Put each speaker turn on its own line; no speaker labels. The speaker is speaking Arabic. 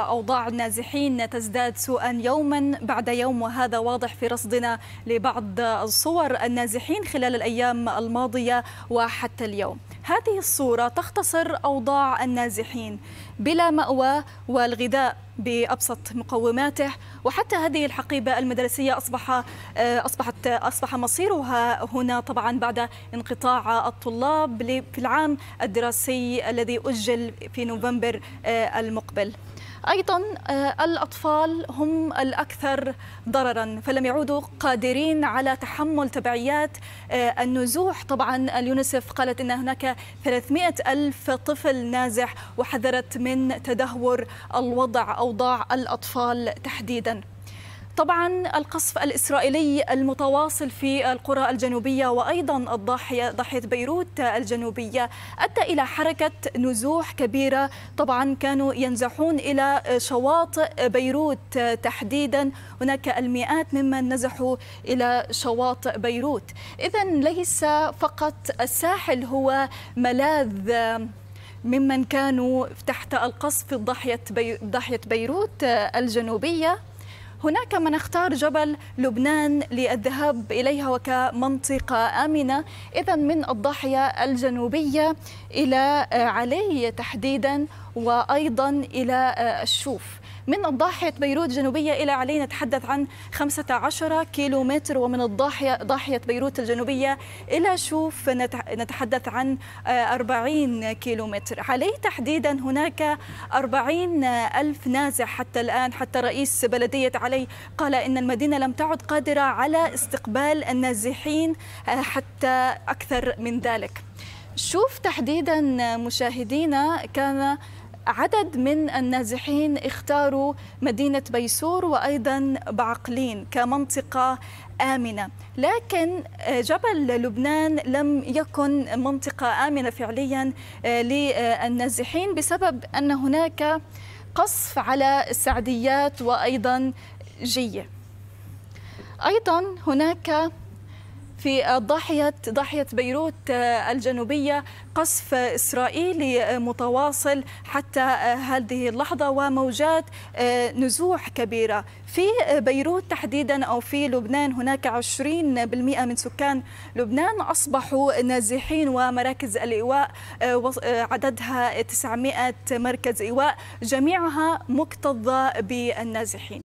أوضاع النازحين تزداد سوءا يوما بعد يوم وهذا واضح في رصدنا لبعض صور النازحين خلال الأيام الماضية وحتى اليوم هذه الصورة تختصر أوضاع النازحين بلا مأوى والغذاء بأبسط مقوماته وحتى هذه الحقيبة المدرسية أصبح آه، أصبحت أصبح مصيرها هنا طبعا بعد انقطاع الطلاب في العام الدراسي الذي أجل في نوفمبر آه، المقبل أيضا آه، الأطفال هم الأكثر ضررا فلم يعودوا قادرين على تحمل تبعيات آه، النزوح طبعا اليونسف قالت أن هناك 300 ألف طفل نازح وحذرت من تدهور الوضع أوضاع الأطفال تحديدا طبعا القصف الإسرائيلي المتواصل في القرى الجنوبية وأيضا الضاحية ضاحية بيروت الجنوبية أدى إلى حركة نزوح كبيرة طبعا كانوا ينزحون إلى شواطئ بيروت تحديدا هناك المئات ممن نزحوا إلى شواطئ بيروت إذا ليس فقط الساحل هو ملاذ ممن كانوا تحت القصف في ضاحية بيروت الجنوبية هناك من اختار جبل لبنان للذهاب إليها وكمنطقة آمنة إذا من الضاحية الجنوبية إلى آه، علي تحديدا وأيضا إلى آه، الشوف من الضاحية بيروت الجنوبية إلى علي نتحدث عن 15 كيلومتر ومن الضاحية ضاحية بيروت الجنوبية إلى شوف نتحدث عن 40 كيلومتر علي تحديدا هناك 40 ألف نازح حتى الآن حتى رئيس بلدية علي قال إن المدينة لم تعد قادرة على استقبال النازحين آه، حتى أكثر من ذلك شوف تحديدا مشاهدينا كان عدد من النازحين اختاروا مدينة بيسور وأيضا بعقلين كمنطقة آمنة لكن آه، جبل لبنان لم يكن منطقة آمنة فعليا آه، للنازحين بسبب أن هناك قصف على السعديات وأيضا جية أيضا هناك في ضاحية ضاحية بيروت آه، الجنوبية قصف إسرائيلي آه، متواصل حتى آه، هذه اللحظة وموجات نزوح كبيرة في بيروت تحديدا أو في لبنان هناك 20% من سكان لبنان أصبحوا نازحين ومراكز الإيواء عددها 900 مركز إيواء جميعها مكتظة بالنازحين